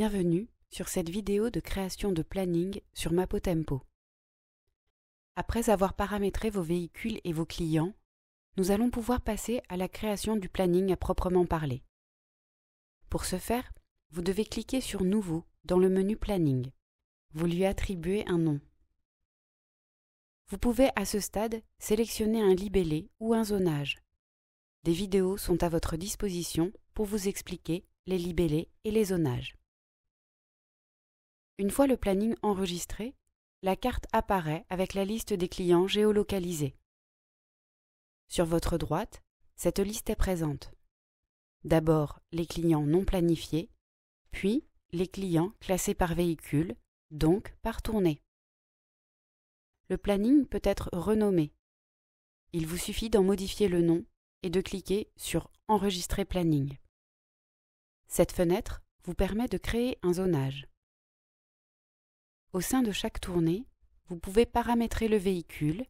Bienvenue sur cette vidéo de création de planning sur Mapotempo. Après avoir paramétré vos véhicules et vos clients, nous allons pouvoir passer à la création du planning à proprement parler. Pour ce faire, vous devez cliquer sur Nouveau dans le menu Planning. Vous lui attribuez un nom. Vous pouvez à ce stade sélectionner un libellé ou un zonage. Des vidéos sont à votre disposition pour vous expliquer les libellés et les zonages. Une fois le planning enregistré, la carte apparaît avec la liste des clients géolocalisés. Sur votre droite, cette liste est présente. D'abord les clients non planifiés, puis les clients classés par véhicule, donc par tournée. Le planning peut être renommé. Il vous suffit d'en modifier le nom et de cliquer sur Enregistrer planning. Cette fenêtre vous permet de créer un zonage. Au sein de chaque tournée, vous pouvez paramétrer le véhicule,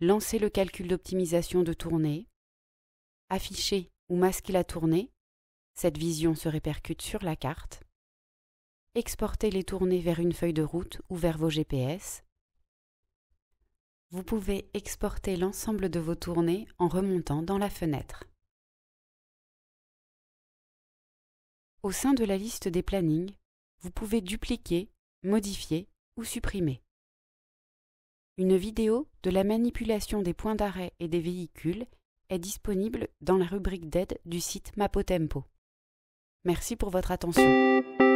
lancer le calcul d'optimisation de tournée, afficher ou masquer la tournée, cette vision se répercute sur la carte, exporter les tournées vers une feuille de route ou vers vos GPS. Vous pouvez exporter l'ensemble de vos tournées en remontant dans la fenêtre. Au sein de la liste des plannings, vous pouvez dupliquer, modifier supprimer. Une vidéo de la manipulation des points d'arrêt et des véhicules est disponible dans la rubrique d'aide du site Mapotempo. Merci pour votre attention.